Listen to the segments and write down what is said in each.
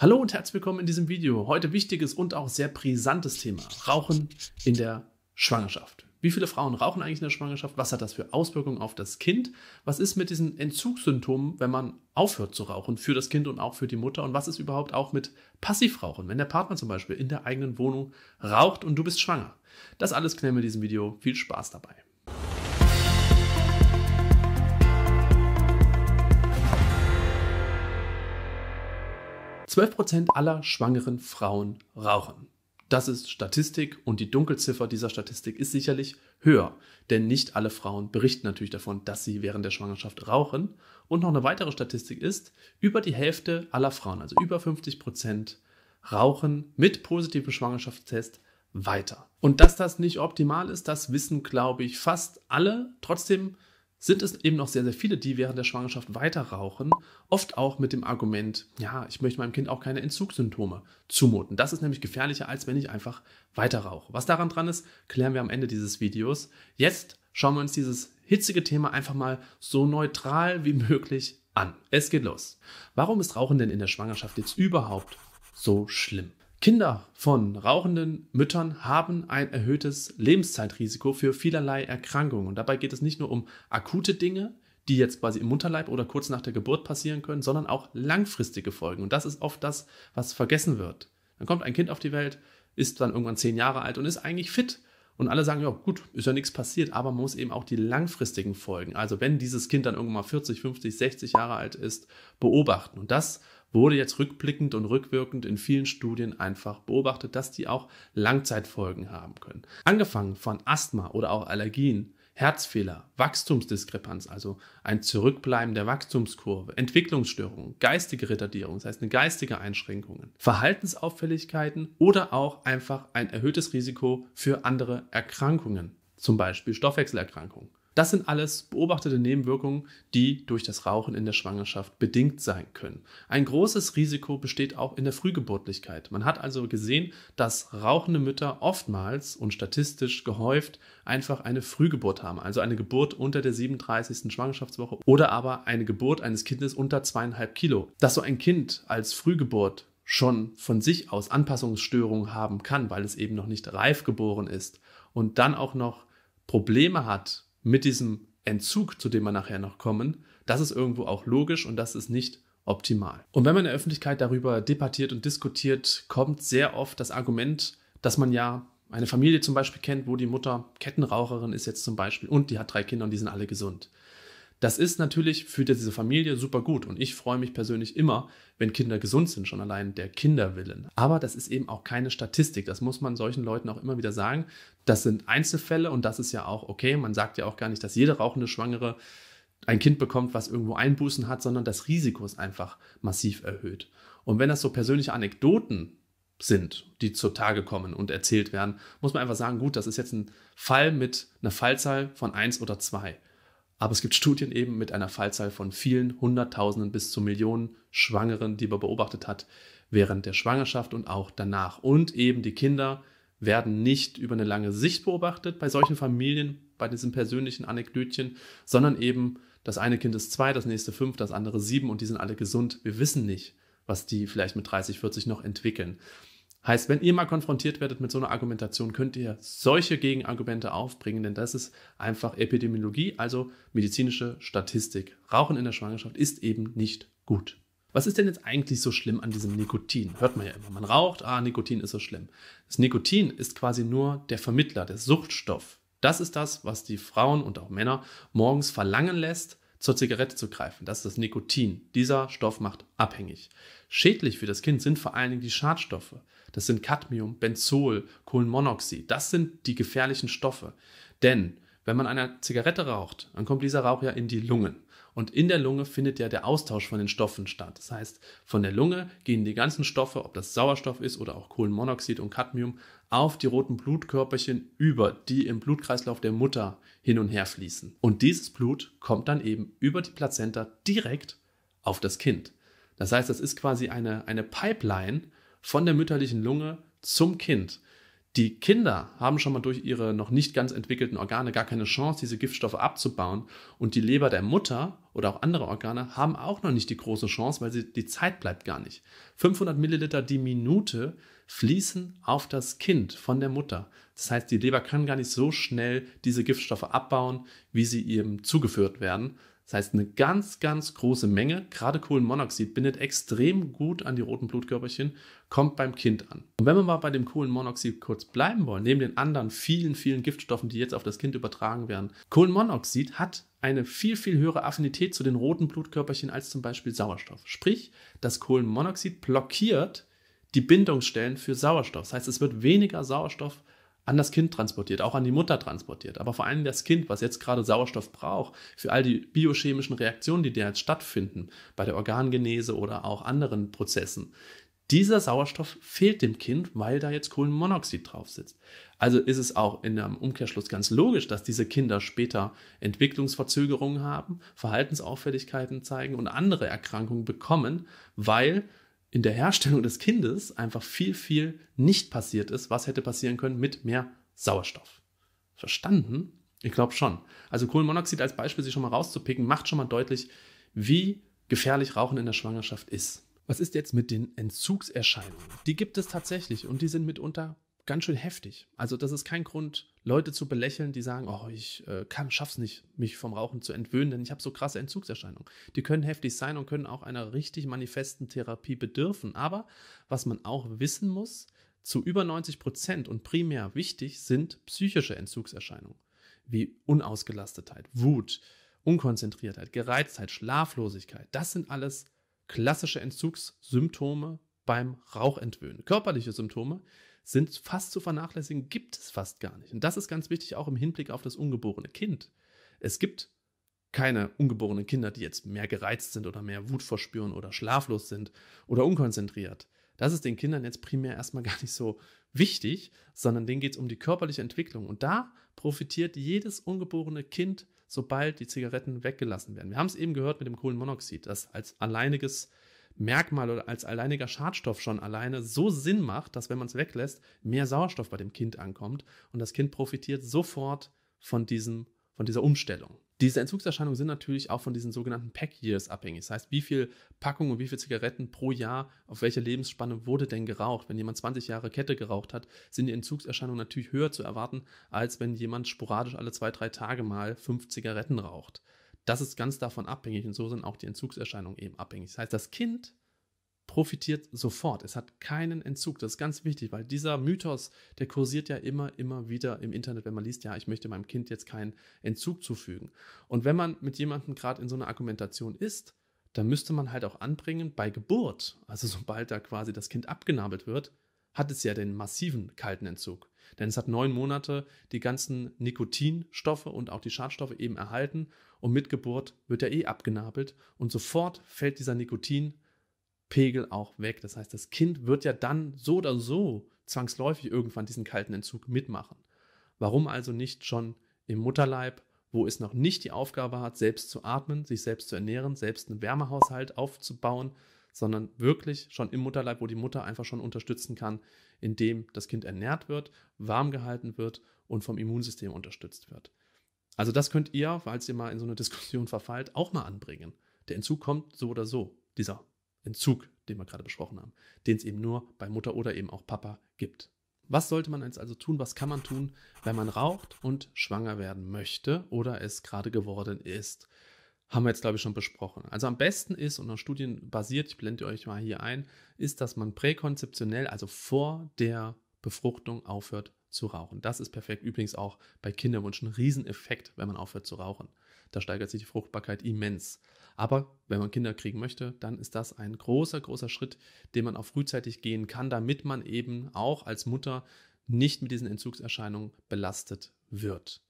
Hallo und herzlich willkommen in diesem Video. Heute wichtiges und auch sehr brisantes Thema. Rauchen in der Schwangerschaft. Wie viele Frauen rauchen eigentlich in der Schwangerschaft? Was hat das für Auswirkungen auf das Kind? Was ist mit diesen Entzugssymptomen, wenn man aufhört zu rauchen, für das Kind und auch für die Mutter? Und was ist überhaupt auch mit Passivrauchen, wenn der Partner zum Beispiel in der eigenen Wohnung raucht und du bist schwanger? Das alles klären wir in diesem Video. Viel Spaß dabei. 12% aller schwangeren Frauen rauchen. Das ist Statistik und die Dunkelziffer dieser Statistik ist sicherlich höher, denn nicht alle Frauen berichten natürlich davon, dass sie während der Schwangerschaft rauchen. Und noch eine weitere Statistik ist, über die Hälfte aller Frauen, also über 50 rauchen mit positivem Schwangerschaftstest weiter. Und dass das nicht optimal ist, das wissen, glaube ich, fast alle. Trotzdem sind es eben noch sehr, sehr viele, die während der Schwangerschaft weiter rauchen, oft auch mit dem Argument, ja, ich möchte meinem Kind auch keine Entzugssymptome zumuten. Das ist nämlich gefährlicher, als wenn ich einfach weiter rauche. Was daran dran ist, klären wir am Ende dieses Videos. Jetzt schauen wir uns dieses hitzige Thema einfach mal so neutral wie möglich an. Es geht los. Warum ist Rauchen denn in der Schwangerschaft jetzt überhaupt so schlimm? Kinder von rauchenden Müttern haben ein erhöhtes Lebenszeitrisiko für vielerlei Erkrankungen. Und dabei geht es nicht nur um akute Dinge, die jetzt quasi im Mutterleib oder kurz nach der Geburt passieren können, sondern auch langfristige Folgen. Und das ist oft das, was vergessen wird. Dann kommt ein Kind auf die Welt, ist dann irgendwann zehn Jahre alt und ist eigentlich fit. Und alle sagen, ja gut, ist ja nichts passiert, aber man muss eben auch die langfristigen Folgen, also wenn dieses Kind dann irgendwann mal 40, 50, 60 Jahre alt ist, beobachten. Und das wurde jetzt rückblickend und rückwirkend in vielen Studien einfach beobachtet, dass die auch Langzeitfolgen haben können. Angefangen von Asthma oder auch Allergien, Herzfehler, Wachstumsdiskrepanz, also ein Zurückbleiben der Wachstumskurve, Entwicklungsstörungen, geistige Retardierung, das heißt eine geistige Einschränkungen, Verhaltensauffälligkeiten oder auch einfach ein erhöhtes Risiko für andere Erkrankungen, zum Beispiel Stoffwechselerkrankungen. Das sind alles beobachtete Nebenwirkungen, die durch das Rauchen in der Schwangerschaft bedingt sein können. Ein großes Risiko besteht auch in der Frühgeburtlichkeit. Man hat also gesehen, dass rauchende Mütter oftmals und statistisch gehäuft einfach eine Frühgeburt haben, also eine Geburt unter der 37. Schwangerschaftswoche oder aber eine Geburt eines Kindes unter zweieinhalb Kilo. Dass so ein Kind als Frühgeburt schon von sich aus Anpassungsstörungen haben kann, weil es eben noch nicht reif geboren ist und dann auch noch Probleme hat mit diesem Entzug, zu dem wir nachher noch kommen, das ist irgendwo auch logisch und das ist nicht optimal. Und wenn man in der Öffentlichkeit darüber debattiert und diskutiert, kommt sehr oft das Argument, dass man ja eine Familie zum Beispiel kennt, wo die Mutter Kettenraucherin ist jetzt zum Beispiel und die hat drei Kinder und die sind alle gesund. Das ist natürlich für diese Familie super gut und ich freue mich persönlich immer, wenn Kinder gesund sind, schon allein der Kinderwillen. Aber das ist eben auch keine Statistik, das muss man solchen Leuten auch immer wieder sagen. Das sind Einzelfälle und das ist ja auch okay. Man sagt ja auch gar nicht, dass jede rauchende Schwangere ein Kind bekommt, was irgendwo Einbußen hat, sondern das Risiko ist einfach massiv erhöht. Und wenn das so persönliche Anekdoten sind, die zutage kommen und erzählt werden, muss man einfach sagen, gut, das ist jetzt ein Fall mit einer Fallzahl von eins oder zwei. Aber es gibt Studien eben mit einer Fallzahl von vielen Hunderttausenden bis zu Millionen Schwangeren, die man beobachtet hat während der Schwangerschaft und auch danach. Und eben die Kinder werden nicht über eine lange Sicht beobachtet bei solchen Familien, bei diesen persönlichen Anekdötchen, sondern eben das eine Kind ist zwei, das nächste fünf, das andere sieben und die sind alle gesund. Wir wissen nicht, was die vielleicht mit 30, 40 noch entwickeln. Heißt, wenn ihr mal konfrontiert werdet mit so einer Argumentation, könnt ihr solche Gegenargumente aufbringen, denn das ist einfach Epidemiologie, also medizinische Statistik. Rauchen in der Schwangerschaft ist eben nicht gut. Was ist denn jetzt eigentlich so schlimm an diesem Nikotin? Hört man ja immer, man raucht, ah, Nikotin ist so schlimm. Das Nikotin ist quasi nur der Vermittler, der Suchtstoff. Das ist das, was die Frauen und auch Männer morgens verlangen lässt, zur Zigarette zu greifen. Das ist das Nikotin. Dieser Stoff macht abhängig. Schädlich für das Kind sind vor allen Dingen die Schadstoffe. Das sind Cadmium, Benzol, Kohlenmonoxid. Das sind die gefährlichen Stoffe. Denn wenn man eine Zigarette raucht, dann kommt dieser Rauch ja in die Lungen. Und in der Lunge findet ja der Austausch von den Stoffen statt. Das heißt, von der Lunge gehen die ganzen Stoffe, ob das Sauerstoff ist oder auch Kohlenmonoxid und Cadmium, auf die roten Blutkörperchen über, die im Blutkreislauf der Mutter hin und her fließen. Und dieses Blut kommt dann eben über die Plazenta direkt auf das Kind. Das heißt, das ist quasi eine, eine Pipeline von der mütterlichen Lunge zum Kind. Die Kinder haben schon mal durch ihre noch nicht ganz entwickelten Organe gar keine Chance, diese Giftstoffe abzubauen. Und die Leber der Mutter oder auch andere Organe haben auch noch nicht die große Chance, weil sie, die Zeit bleibt gar nicht. 500 Milliliter die Minute fließen auf das Kind von der Mutter. Das heißt, die Leber kann gar nicht so schnell diese Giftstoffe abbauen, wie sie ihm zugeführt werden. Das heißt, eine ganz, ganz große Menge, gerade Kohlenmonoxid, bindet extrem gut an die roten Blutkörperchen, kommt beim Kind an. Und wenn wir mal bei dem Kohlenmonoxid kurz bleiben wollen, neben den anderen vielen, vielen Giftstoffen, die jetzt auf das Kind übertragen werden, Kohlenmonoxid hat eine viel, viel höhere Affinität zu den roten Blutkörperchen als zum Beispiel Sauerstoff. Sprich, das Kohlenmonoxid blockiert die Bindungsstellen für Sauerstoff. Das heißt, es wird weniger Sauerstoff an das Kind transportiert, auch an die Mutter transportiert. Aber vor allem das Kind, was jetzt gerade Sauerstoff braucht, für all die biochemischen Reaktionen, die derzeit stattfinden, bei der Organgenese oder auch anderen Prozessen. Dieser Sauerstoff fehlt dem Kind, weil da jetzt Kohlenmonoxid drauf sitzt. Also ist es auch in einem Umkehrschluss ganz logisch, dass diese Kinder später Entwicklungsverzögerungen haben, Verhaltensauffälligkeiten zeigen und andere Erkrankungen bekommen, weil in der Herstellung des Kindes einfach viel, viel nicht passiert ist, was hätte passieren können mit mehr Sauerstoff. Verstanden? Ich glaube schon. Also Kohlenmonoxid als Beispiel sich schon mal rauszupicken, macht schon mal deutlich, wie gefährlich Rauchen in der Schwangerschaft ist. Was ist jetzt mit den Entzugserscheinungen? Die gibt es tatsächlich und die sind mitunter ganz schön heftig. Also das ist kein Grund, Leute zu belächeln, die sagen, oh, ich äh, kann, schaff's nicht, mich vom Rauchen zu entwöhnen, denn ich habe so krasse Entzugserscheinungen. Die können heftig sein und können auch einer richtig manifesten Therapie bedürfen. Aber was man auch wissen muss, zu über 90 Prozent und primär wichtig sind psychische Entzugserscheinungen wie Unausgelastetheit, Wut, Unkonzentriertheit, Gereiztheit, Schlaflosigkeit. Das sind alles klassische Entzugssymptome beim Rauchentwöhnen. Körperliche Symptome, sind fast zu vernachlässigen, gibt es fast gar nicht. Und das ist ganz wichtig, auch im Hinblick auf das ungeborene Kind. Es gibt keine ungeborenen Kinder, die jetzt mehr gereizt sind oder mehr Wut verspüren oder schlaflos sind oder unkonzentriert. Das ist den Kindern jetzt primär erstmal gar nicht so wichtig, sondern denen geht es um die körperliche Entwicklung. Und da profitiert jedes ungeborene Kind, sobald die Zigaretten weggelassen werden. Wir haben es eben gehört mit dem Kohlenmonoxid, das als alleiniges Merkmal oder als alleiniger Schadstoff schon alleine so Sinn macht, dass wenn man es weglässt, mehr Sauerstoff bei dem Kind ankommt und das Kind profitiert sofort von diesem von dieser Umstellung. Diese Entzugserscheinungen sind natürlich auch von diesen sogenannten Pack Years abhängig. Das heißt, wie viel Packungen und wie viel Zigaretten pro Jahr auf welche Lebensspanne wurde denn geraucht? Wenn jemand 20 Jahre Kette geraucht hat, sind die Entzugserscheinungen natürlich höher zu erwarten, als wenn jemand sporadisch alle zwei, drei Tage mal fünf Zigaretten raucht das ist ganz davon abhängig und so sind auch die Entzugserscheinungen eben abhängig. Das heißt, das Kind profitiert sofort. Es hat keinen Entzug. Das ist ganz wichtig, weil dieser Mythos, der kursiert ja immer, immer wieder im Internet, wenn man liest, ja, ich möchte meinem Kind jetzt keinen Entzug zufügen. Und wenn man mit jemandem gerade in so einer Argumentation ist, dann müsste man halt auch anbringen, bei Geburt, also sobald da quasi das Kind abgenabelt wird, hat es ja den massiven kalten Entzug. Denn es hat neun Monate die ganzen Nikotinstoffe und auch die Schadstoffe eben erhalten und mit Geburt wird er eh abgenabelt und sofort fällt dieser Nikotinpegel auch weg. Das heißt, das Kind wird ja dann so oder so zwangsläufig irgendwann diesen kalten Entzug mitmachen. Warum also nicht schon im Mutterleib, wo es noch nicht die Aufgabe hat, selbst zu atmen, sich selbst zu ernähren, selbst einen Wärmehaushalt aufzubauen, sondern wirklich schon im Mutterleib, wo die Mutter einfach schon unterstützen kann, indem das Kind ernährt wird, warm gehalten wird und vom Immunsystem unterstützt wird. Also das könnt ihr, falls ihr mal in so eine Diskussion verfallt, auch mal anbringen. Der Entzug kommt so oder so. Dieser Entzug, den wir gerade besprochen haben, den es eben nur bei Mutter oder eben auch Papa gibt. Was sollte man jetzt also tun? Was kann man tun, wenn man raucht und schwanger werden möchte oder es gerade geworden ist? haben wir jetzt, glaube ich, schon besprochen. Also am besten ist, und auf Studien basiert, ich blende euch mal hier ein, ist, dass man präkonzeptionell, also vor der Befruchtung, aufhört zu rauchen. Das ist perfekt. Übrigens auch bei Kinderwunsch ein Rieseneffekt, wenn man aufhört zu rauchen. Da steigert sich die Fruchtbarkeit immens. Aber wenn man Kinder kriegen möchte, dann ist das ein großer, großer Schritt, den man auch frühzeitig gehen kann, damit man eben auch als Mutter nicht mit diesen Entzugserscheinungen belastet wird.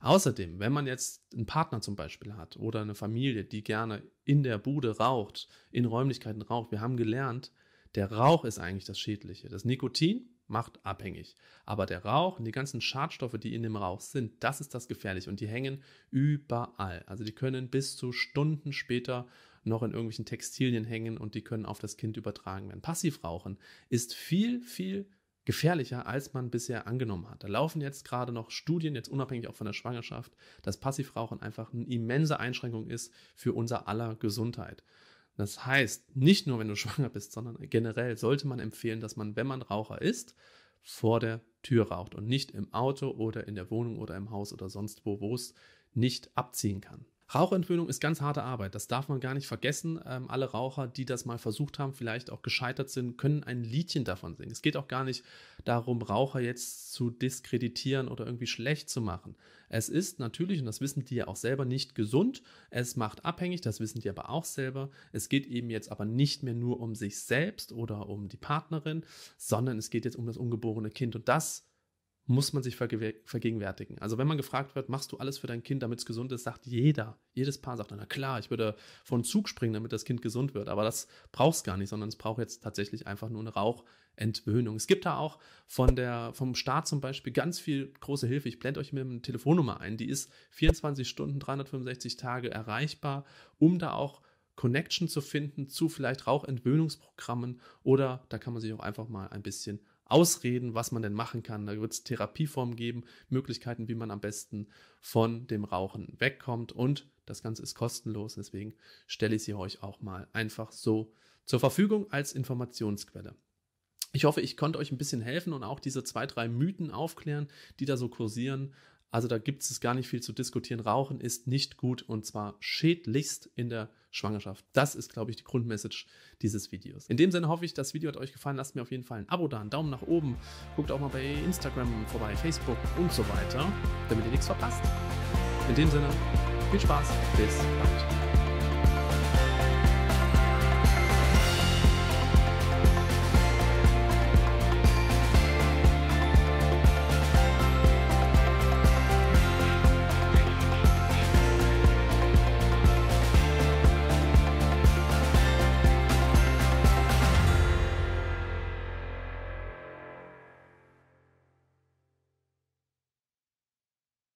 Außerdem, wenn man jetzt einen Partner zum Beispiel hat oder eine Familie, die gerne in der Bude raucht, in Räumlichkeiten raucht, wir haben gelernt, der Rauch ist eigentlich das Schädliche. Das Nikotin macht abhängig. Aber der Rauch und die ganzen Schadstoffe, die in dem Rauch sind, das ist das Gefährliche. Und die hängen überall. Also die können bis zu Stunden später noch in irgendwelchen Textilien hängen und die können auf das Kind übertragen werden. Passivrauchen ist viel, viel gefährlicher, als man bisher angenommen hat. Da laufen jetzt gerade noch Studien, jetzt unabhängig auch von der Schwangerschaft, dass Passivrauchen einfach eine immense Einschränkung ist für unser aller Gesundheit. Das heißt, nicht nur wenn du schwanger bist, sondern generell sollte man empfehlen, dass man, wenn man Raucher ist, vor der Tür raucht und nicht im Auto oder in der Wohnung oder im Haus oder sonst wo, wo es nicht abziehen kann. Rauchentwöhnung ist ganz harte Arbeit, das darf man gar nicht vergessen. Ähm, alle Raucher, die das mal versucht haben, vielleicht auch gescheitert sind, können ein Liedchen davon singen. Es geht auch gar nicht darum, Raucher jetzt zu diskreditieren oder irgendwie schlecht zu machen. Es ist natürlich, und das wissen die ja auch selber, nicht gesund. Es macht abhängig, das wissen die aber auch selber. Es geht eben jetzt aber nicht mehr nur um sich selbst oder um die Partnerin, sondern es geht jetzt um das ungeborene Kind. Und das muss man sich vergegenwärtigen. Also wenn man gefragt wird, machst du alles für dein Kind, damit es gesund ist, sagt jeder, jedes Paar sagt, dann, na klar, ich würde von Zug springen, damit das Kind gesund wird. Aber das braucht es gar nicht, sondern es braucht jetzt tatsächlich einfach nur eine Rauchentwöhnung. Es gibt da auch von der, vom Staat zum Beispiel ganz viel große Hilfe. Ich blende euch mit einer Telefonnummer ein, die ist 24 Stunden, 365 Tage erreichbar, um da auch Connection zu finden zu vielleicht Rauchentwöhnungsprogrammen oder da kann man sich auch einfach mal ein bisschen Ausreden, was man denn machen kann. Da wird es Therapieformen geben, Möglichkeiten, wie man am besten von dem Rauchen wegkommt. Und das Ganze ist kostenlos, deswegen stelle ich sie euch auch mal einfach so zur Verfügung als Informationsquelle. Ich hoffe, ich konnte euch ein bisschen helfen und auch diese zwei, drei Mythen aufklären, die da so kursieren. Also da gibt es gar nicht viel zu diskutieren. Rauchen ist nicht gut und zwar schädlichst in der Schwangerschaft. Das ist, glaube ich, die Grundmessage dieses Videos. In dem Sinne hoffe ich, das Video hat euch gefallen. Lasst mir auf jeden Fall ein Abo da, einen Daumen nach oben. Guckt auch mal bei Instagram vorbei, Facebook und so weiter, damit ihr nichts verpasst. In dem Sinne, viel Spaß, bis bald.